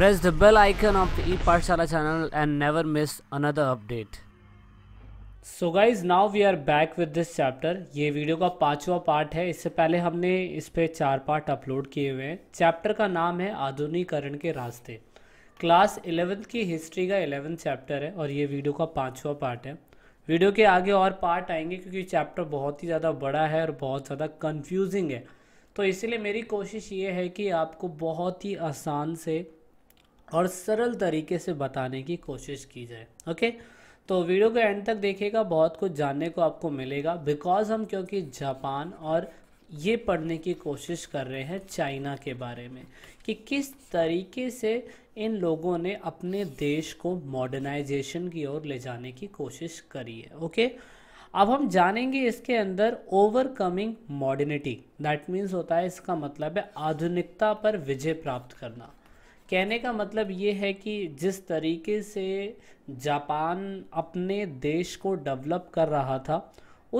Press the bell icon of the eParshala channel and never miss another update. So guys now we are back with this chapter ये video का पांचवा part है इससे पहले हमने इस पर चार पार्ट अपलोड किए हुए हैं चैप्टर का नाम है आधुनिकरण के रास्ते क्लास इलेवेंथ की हिस्ट्री का इलेवेंथ चैप्टर है और ये वीडियो का पांचवा पार्ट है वीडियो के आगे और पार्ट आएंगे क्योंकि चैप्टर बहुत ही ज़्यादा बड़ा है और बहुत ज़्यादा कन्फ्यूजिंग है तो इसलिए मेरी कोशिश ये है कि आपको बहुत ही आसान से और सरल तरीके से बताने की कोशिश की जाए ओके तो वीडियो के एंड तक देखिएगा बहुत कुछ जानने को आपको मिलेगा बिकॉज हम क्योंकि जापान और ये पढ़ने की कोशिश कर रहे हैं चाइना के बारे में कि किस तरीके से इन लोगों ने अपने देश को मॉडर्नाइजेशन की ओर ले जाने की कोशिश करी है ओके अब हम जानेंगे इसके अंदर ओवरकमिंग मॉडर्निटी दैट मीन्स होता है इसका मतलब है आधुनिकता पर विजय प्राप्त करना कहने का मतलब ये है कि जिस तरीके से जापान अपने देश को डेवलप कर रहा था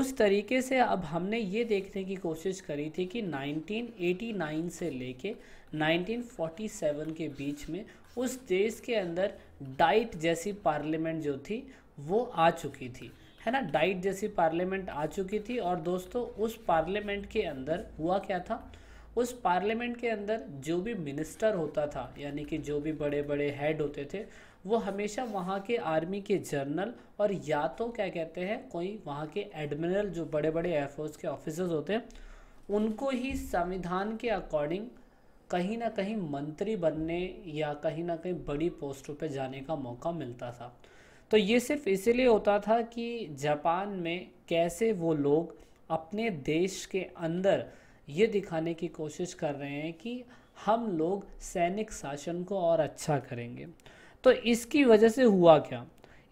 उस तरीके से अब हमने ये देखने की कोशिश करी थी कि 1989 से लेके 1947 के बीच में उस देश के अंदर डाइट जैसी पार्लियामेंट जो थी वो आ चुकी थी है ना डाइट जैसी पार्लियामेंट आ चुकी थी और दोस्तों उस पार्लियामेंट के अंदर हुआ क्या था उस पार्लियामेंट के अंदर जो भी मिनिस्टर होता था यानी कि जो भी बड़े बड़े हेड होते थे वो हमेशा वहाँ के आर्मी के जनरल और या तो क्या कहते हैं कोई वहाँ के एडमिरल जो बड़े बड़े एयरफोर्स के ऑफिसर्स होते हैं उनको ही संविधान के अकॉर्डिंग कहीं ना कहीं मंत्री बनने या कहीं ना कहीं बड़ी पोस्टों पे जाने का मौका मिलता था तो ये सिर्फ इसीलिए होता था कि जापान में कैसे वो लोग अपने देश के अंदर ये दिखाने की कोशिश कर रहे हैं कि हम लोग सैनिक शासन को और अच्छा करेंगे तो इसकी वजह से हुआ क्या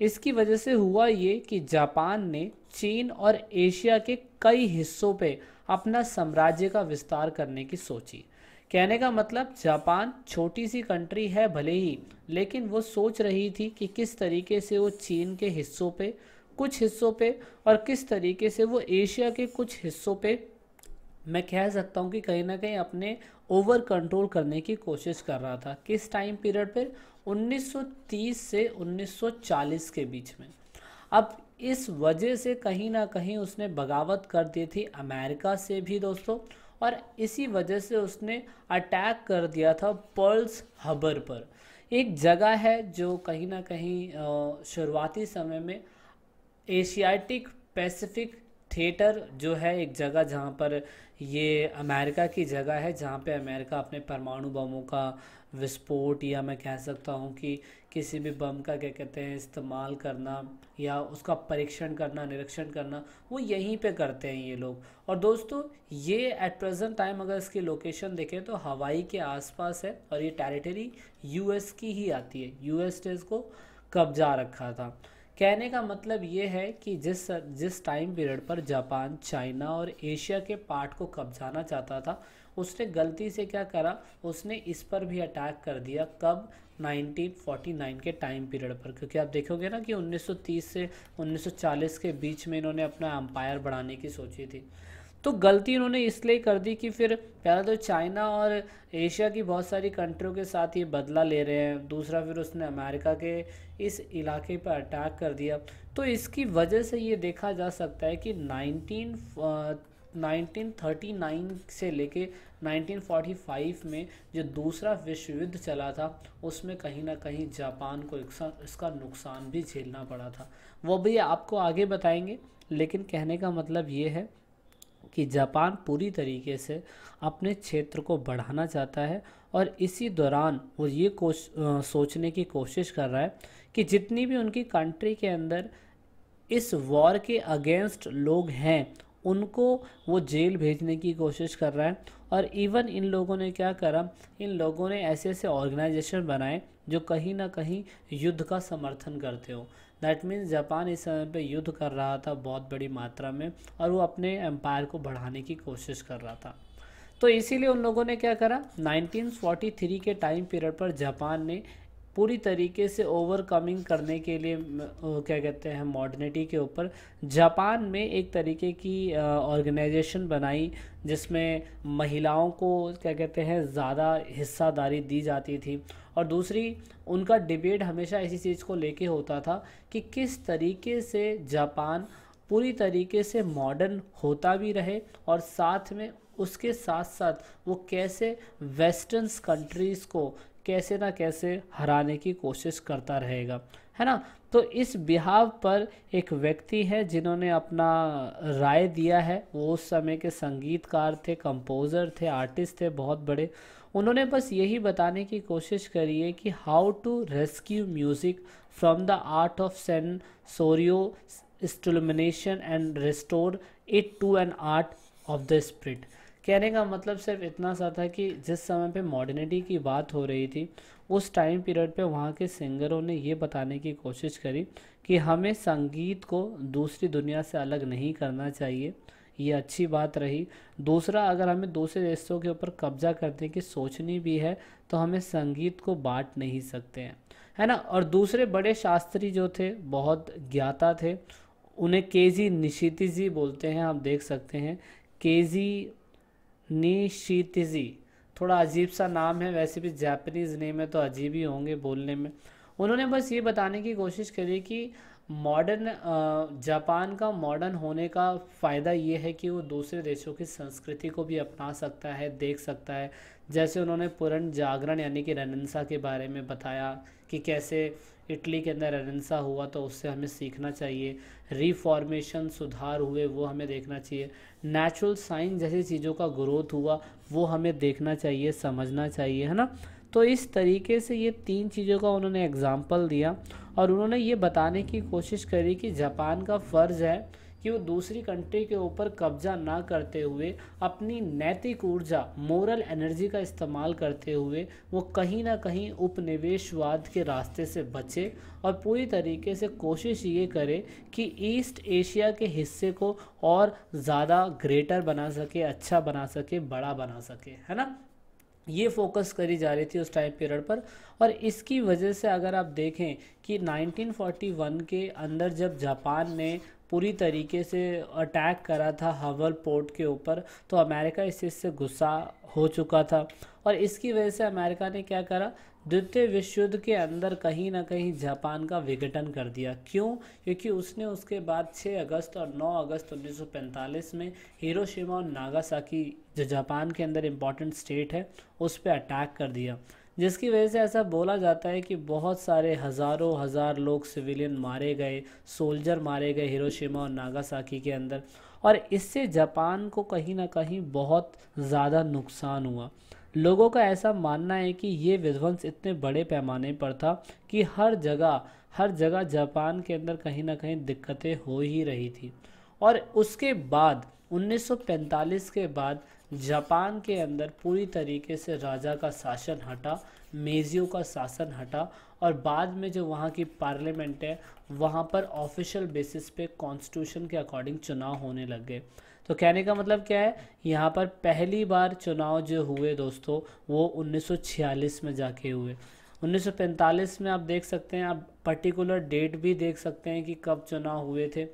इसकी वजह से हुआ ये कि जापान ने चीन और एशिया के कई हिस्सों पे अपना साम्राज्य का विस्तार करने की सोची कहने का मतलब जापान छोटी सी कंट्री है भले ही लेकिन वो सोच रही थी कि किस तरीके से वो चीन के हिस्सों पे कुछ हिस्सों पे और किस तरीके से वो एशिया के कुछ हिस्सों पे मैं कह सकता हूँ कि कहीं ना कहीं अपने ओवर कंट्रोल करने की कोशिश कर रहा था किस टाइम पीरियड पर 1930 से 1940 के बीच में अब इस वजह से कहीं ना कहीं उसने बगावत कर दी थी अमेरिका से भी दोस्तों और इसी वजह से उसने अटैक कर दिया था पर्ल्स हबर पर एक जगह है जो कहीं ना कहीं शुरुआती समय में एशियाटिक पैसिफिक थिएटर जो है एक जगह जहाँ पर ये अमेरिका की जगह है जहाँ पे अमेरिका अपने परमाणु बमों का विस्फोट या मैं कह सकता हूँ कि किसी भी बम का क्या कहते हैं इस्तेमाल करना या उसका परीक्षण करना निरीक्षण करना वो यहीं पे करते हैं ये लोग और दोस्तों ये एट प्रेजेंट टाइम अगर इसकी लोकेशन देखें तो हवाई के आसपास है और ये टेरिटरी यूएस की ही आती है यूएस ने इसको कब्जा रखा था कहने का मतलब ये है कि जिस जिस टाइम पीरियड पर जापान चाइना और एशिया के पार्ट को कब्जाना चाहता था उसने गलती से क्या करा उसने इस पर भी अटैक कर दिया कब 1949 के टाइम पीरियड पर क्योंकि आप देखोगे ना कि 1930 से 1940 के बीच में इन्होंने अपना एम्पायर बढ़ाने की सोची थी तो गलती उन्होंने इसलिए कर दी कि फिर पहला तो चाइना और एशिया की बहुत सारी कंट्रियों के साथ ये बदला ले रहे हैं दूसरा फिर उसने अमेरिका के इस इलाके पर अटैक कर दिया तो इसकी वजह से ये देखा जा सकता है कि नाइनटीन 1939 से लेके 1945 में जो दूसरा विश्व युद्ध चला था उसमें कहीं ना कहीं जापान को इसका नुकसान भी झेलना पड़ा था वो भी आपको आगे बताएंगे लेकिन कहने का मतलब ये है कि जापान पूरी तरीके से अपने क्षेत्र को बढ़ाना चाहता है और इसी दौरान वो ये कोश सोचने की कोशिश कर रहा है कि जितनी भी उनकी कंट्री के अंदर इस वॉर के अगेंस्ट लोग हैं उनको वो जेल भेजने की कोशिश कर रहा है और इवन इन लोगों ने क्या करा इन लोगों ने ऐसे ऐसे ऑर्गेनाइजेशन बनाए जो कहीं ना कहीं युद्ध का समर्थन करते हो दैट मीन्स जापान इस समय पे युद्ध कर रहा था बहुत बड़ी मात्रा में और वो अपने एम्पायर को बढ़ाने की कोशिश कर रहा था तो इसीलिए उन लोगों ने क्या करा 1943 के टाइम पीरियड पर जापान ने पूरी तरीके से ओवरकमिंग करने के लिए क्या कहते हैं मॉडर्निटी के ऊपर जापान में एक तरीके की ऑर्गेनाइजेशन बनाई जिसमें महिलाओं को क्या कहते हैं ज़्यादा हिस्सादारी दी जाती थी और दूसरी उनका डिबेट हमेशा इसी चीज़ को लेके होता था कि किस तरीके से जापान पूरी तरीके से मॉडर्न होता भी रहे और साथ में उसके साथ साथ वो कैसे वेस्टर्न कंट्रीज़ को कैसे ना कैसे हराने की कोशिश करता रहेगा है ना तो इस बिहाव पर एक व्यक्ति है जिन्होंने अपना राय दिया है वो उस समय के संगीतकार थे कंपोज़र थे आर्टिस्ट थे बहुत बड़े उन्होंने बस यही बताने की कोशिश करी है कि how to rescue music from the art of sensorial stimulation and restore it to an art of the spirit कहने का मतलब सिर्फ इतना सा था कि जिस समय पे मॉडर्निटी की बात हो रही थी उस टाइम पीरियड पे वहाँ के सिंगरों ने ये बताने की कोशिश करी कि हमें संगीत को दूसरी दुनिया से अलग नहीं करना चाहिए ये अच्छी बात रही दूसरा अगर हमें दूसरे देशों के ऊपर कब्जा करने की सोचनी भी है तो हमें संगीत को बांट नहीं सकते हैं है ना और दूसरे बड़े शास्त्री जो थे बहुत ज्ञाता थे उन्हें के जी निशिति जी बोलते हैं आप देख सकते हैं के जी नीशीतिजी थोड़ा अजीब सा नाम है वैसे भी जापानीज़ नेम है तो अजीब ही होंगे बोलने में उन्होंने बस ये बताने की कोशिश करी कि मॉडर्न जापान का मॉडर्न होने का फ़ायदा ये है कि वो दूसरे देशों की संस्कृति को भी अपना सकता है देख सकता है जैसे उन्होंने पुरन जागरण यानी कि रनसा के बारे में बताया कि कैसे इटली के अंदर अरनसा हुआ तो उससे हमें सीखना चाहिए रिफॉर्मेशन सुधार हुए वो हमें देखना चाहिए नेचुरल साइंस जैसी चीज़ों का ग्रोथ हुआ वो हमें देखना चाहिए समझना चाहिए है ना तो इस तरीके से ये तीन चीज़ों का उन्होंने एग्ज़ाम्पल दिया और उन्होंने ये बताने की कोशिश करी कि जापान का फ़र्ज़ है कि वो दूसरी कंट्री के ऊपर कब्जा ना करते हुए अपनी नैतिक ऊर्जा मोरल एनर्जी का इस्तेमाल करते हुए वो कहीं ना कहीं उपनिवेशवाद के रास्ते से बचे और पूरी तरीके से कोशिश ये करे कि ईस्ट एशिया के हिस्से को और ज़्यादा ग्रेटर बना सके अच्छा बना सके बड़ा बना सके है ना ये फोकस करी जा रही थी उस टाइम पीरियड पर और इसकी वजह से अगर आप देखें कि 1941 के अंदर जब जापान ने पूरी तरीके से अटैक करा था हवल पोर्ट के ऊपर तो अमेरिका इस चीज़ से गुस्सा हो चुका था और इसकी वजह से अमेरिका ने क्या करा द्वितीय विश्व युद्ध के अंदर कहीं ना कहीं जापान का विघटन कर दिया क्यों क्योंकि उसने उसके बाद 6 अगस्त और 9 अगस्त 1945 में हिरोशिमा और नागासाकी जो जापान के अंदर इम्पॉर्टेंट स्टेट है उस पर अटैक कर दिया जिसकी वजह से ऐसा बोला जाता है कि बहुत सारे हज़ारों हज़ार लोग सिविलियन मारे गए सोल्जर मारे गए हिरोशिमा और नागासाकी के अंदर और इससे जापान को कहीं ना कहीं बहुत ज़्यादा नुकसान हुआ लोगों का ऐसा मानना है कि ये विध्वंस इतने बड़े पैमाने पर था कि हर जगह हर जगह जापान के अंदर कहीं ना कहीं दिक्कतें हो ही रही थी और उसके बाद 1945 के बाद जापान के अंदर पूरी तरीके से राजा का शासन हटा मेजियो का शासन हटा और बाद में जो वहाँ की पार्लियामेंट है वहाँ पर ऑफिशियल बेसिस पे कॉन्स्टिट्यूशन के अकॉर्डिंग चुनाव होने लग गए तो कहने का मतलब क्या है यहाँ पर पहली बार चुनाव जो हुए दोस्तों वो 1946 में जाके हुए 1945 में आप देख सकते हैं आप पर्टिकुलर डेट भी देख सकते हैं कि कब चुनाव हुए थे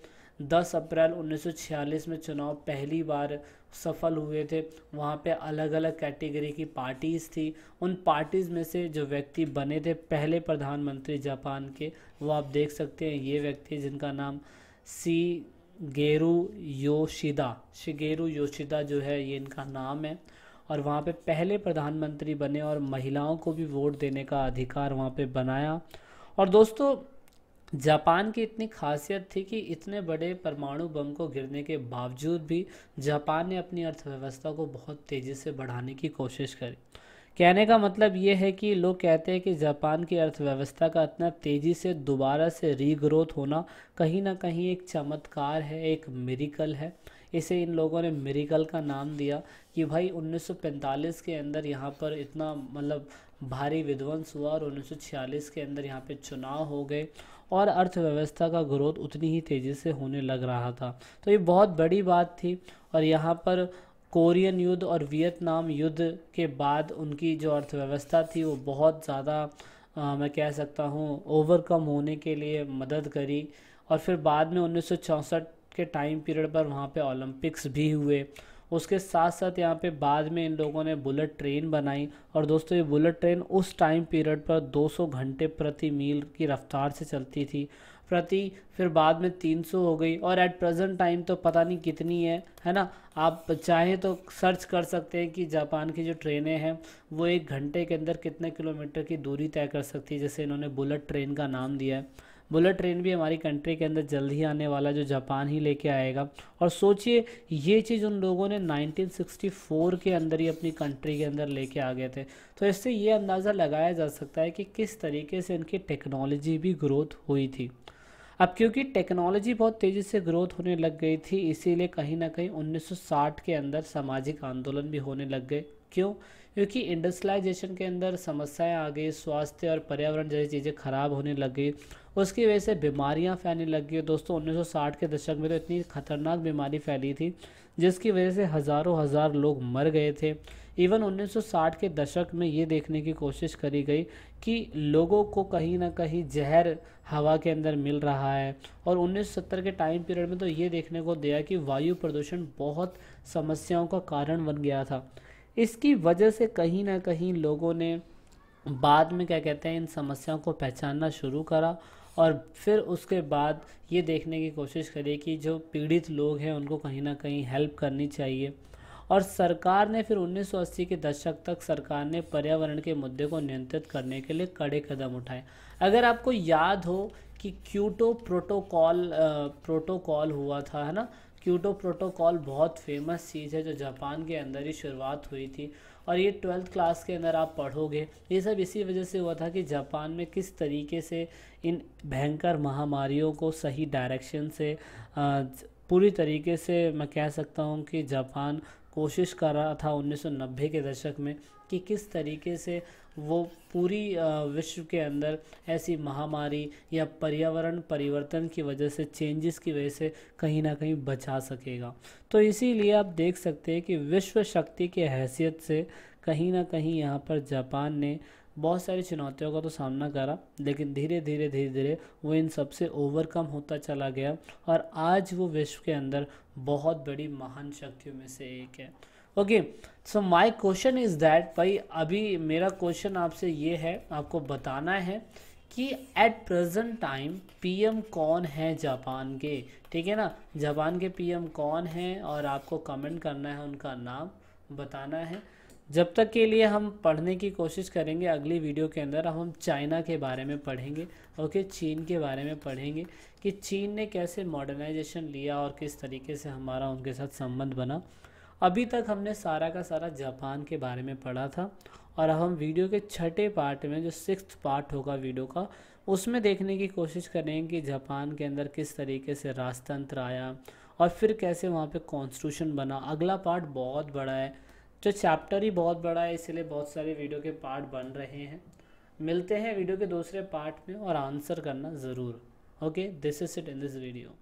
10 अप्रैल 1946 में चुनाव पहली बार सफल हुए थे वहाँ पे अलग अलग कैटेगरी की पार्टीज़ थी उन पार्टीज़ में से जो व्यक्ति बने थे पहले प्रधानमंत्री जापान के वो आप देख सकते हैं ये व्यक्ति जिनका नाम सी गेरू योशिदा शिगेरू योशिदा जो है ये इनका नाम है और वहाँ पे पहले प्रधानमंत्री बने और महिलाओं को भी वोट देने का अधिकार वहाँ पे बनाया और दोस्तों जापान की इतनी खासियत थी कि इतने बड़े परमाणु बम को गिरने के बावजूद भी जापान ने अपनी अर्थव्यवस्था को बहुत तेज़ी से बढ़ाने की कोशिश करी कहने का मतलब ये है कि लोग कहते हैं कि जापान की अर्थव्यवस्था का इतना तेज़ी से दोबारा से रीग्रोथ होना कहीं ना कहीं एक चमत्कार है एक मेरिकल है इसे इन लोगों ने मेरिकल का नाम दिया कि भाई 1945 के अंदर यहाँ पर इतना मतलब भारी विध्वंस हुआ और 1946 के अंदर यहाँ पे चुनाव हो गए और अर्थव्यवस्था का ग्रोथ उतनी ही तेज़ी से होने लग रहा था तो ये बहुत बड़ी बात थी और यहाँ पर कोरियन युद्ध और वियतनाम युद्ध के बाद उनकी जो अर्थव्यवस्था थी वो बहुत ज़्यादा मैं कह सकता हूँ ओवरकम होने के लिए मदद करी और फिर बाद में उन्नीस के टाइम पीरियड पर वहाँ पे ओलंपिक्स भी हुए उसके साथ साथ यहाँ पे बाद में इन लोगों ने बुलेट ट्रेन बनाई और दोस्तों ये बुलेट ट्रेन उस टाइम पीरियड पर 200 घंटे प्रति मील की रफ्तार से चलती थी प्रति फिर बाद में 300 हो गई और एट प्रेजेंट टाइम तो पता नहीं कितनी है है ना आप चाहें तो सर्च कर सकते हैं कि जापान की जो ट्रेनें हैं वो एक घंटे के अंदर कितने किलोमीटर की दूरी तय कर सकती है जैसे इन्होंने बुलेट ट्रेन का नाम दिया है बुलेट ट्रेन भी हमारी कंट्री के अंदर जल्द ही आने वाला जो जापान ही लेके आएगा और सोचिए ये चीज़ उन लोगों ने 1964 के अंदर ही अपनी कंट्री के अंदर लेके आ गए थे तो इससे ये अंदाज़ा लगाया जा सकता है कि किस तरीके से इनकी टेक्नोलॉजी भी ग्रोथ हुई थी अब क्योंकि टेक्नोलॉजी बहुत तेज़ी से ग्रोथ होने लग गई थी इसीलिए कहीं ना कहीं 1960 के अंदर सामाजिक आंदोलन भी होने लग गए क्यों क्योंकि इंडस्ट्रलाइजेशन के अंदर समस्याएं आ गई स्वास्थ्य और पर्यावरण जैसी चीज़ें खराब होने लग गई उसकी वजह से बीमारियां फैलने लग गई दोस्तों 1960 के दशक में तो इतनी खतरनाक बीमारी फैली थी जिसकी वजह से हज़ारों हज़ार लोग मर गए थे इवन 1960 के दशक में ये देखने की कोशिश करी गई कि लोगों को कहीं ना कहीं जहर हवा के अंदर मिल रहा है और 1970 के टाइम पीरियड में तो ये देखने को दिया कि वायु प्रदूषण बहुत समस्याओं का कारण बन गया था इसकी वजह से कहीं ना कहीं लोगों ने बाद में क्या कहते हैं इन समस्याओं को पहचानना शुरू करा और फिर उसके बाद ये देखने की कोशिश करी कि जो पीड़ित लोग हैं उनको कहीं ना कहीं हेल्प करनी चाहिए और सरकार ने फिर 1980 के दशक तक सरकार ने पर्यावरण के मुद्दे को नियंत्रित करने के लिए कड़े कदम उठाए अगर आपको याद हो कि क्यूटो प्रोटोकॉल प्रोटोकॉल हुआ था है ना क्यूटो प्रोटोकॉल बहुत फेमस चीज़ है जो जापान के अंदर ही शुरुआत हुई थी और ये ट्वेल्थ क्लास के अंदर आप पढ़ोगे ये सब इसी वजह से हुआ था कि जापान में किस तरीके से इन भयंकर महामारियों को सही डायरेक्शन से पूरी तरीके से मैं कह सकता हूँ कि जापान कोशिश कर रहा था 1990 के दशक में कि किस तरीके से वो पूरी विश्व के अंदर ऐसी महामारी या पर्यावरण परिवर्तन की वजह से चेंजेस की वजह से कहीं ना कहीं बचा सकेगा तो इसीलिए आप देख सकते हैं कि विश्व शक्ति के हैसियत से कहीं ना कहीं यहाँ पर जापान ने बहुत सारी चुनौतियों का तो सामना करा लेकिन धीरे धीरे धीरे धीरे वो इन सब से ओवरकम होता चला गया और आज वो विश्व के अंदर बहुत बड़ी महान शक्तियों में से एक है okay so my question is that भाई अभी मेरा क्वेश्चन आपसे ये है आपको बताना है कि एट प्रेजेंट टाइम पीएम कौन है जापान के ठीक है ना जापान के पीएम कौन हैं और आपको कमेंट करना है उनका नाम बताना है जब तक के लिए हम पढ़ने की कोशिश करेंगे अगली वीडियो के अंदर अब हम चाइना के बारे में पढ़ेंगे ओके चीन के बारे में पढ़ेंगे कि चीन ने कैसे मॉडर्नाइजेशन लिया और किस तरीके से हमारा उनके साथ संबंध बना अभी तक हमने सारा का सारा जापान के बारे में पढ़ा था और अब हम वीडियो के छठे पार्ट में जो सिक्स पार्ट होगा वीडियो का उसमें देखने की कोशिश करेंगे कि जापान के अंदर किस तरीके से राजतंत्र आया और फिर कैसे वहाँ पे कॉन्स्टिट्यूशन बना अगला पार्ट बहुत बड़ा है जो चैप्टर ही बहुत बड़ा है इसलिए बहुत सारे वीडियो के पार्ट बन रहे हैं मिलते हैं वीडियो के दूसरे पार्ट में और आंसर करना ज़रूर okay this is it in this video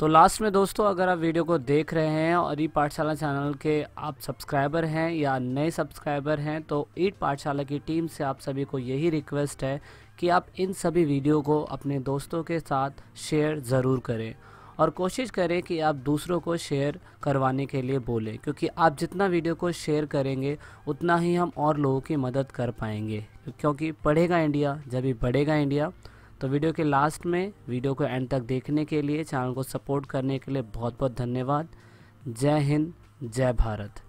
तो लास्ट में दोस्तों अगर आप वीडियो को देख रहे हैं और ई पाठशाला चैनल के आप सब्सक्राइबर हैं या नए सब्सक्राइबर हैं तो ईट पाठशाला की टीम से आप सभी को यही रिक्वेस्ट है कि आप इन सभी वीडियो को अपने दोस्तों के साथ शेयर ज़रूर करें और कोशिश करें कि आप दूसरों को शेयर करवाने के लिए बोलें क्योंकि आप जितना वीडियो को शेयर करेंगे उतना ही हम और लोगों की मदद कर पाएंगे क्योंकि पढ़ेगा इंडिया जब भी बढ़ेगा इंडिया तो वीडियो के लास्ट में वीडियो को एंड तक देखने के लिए चैनल को सपोर्ट करने के लिए बहुत बहुत धन्यवाद जय हिंद जय भारत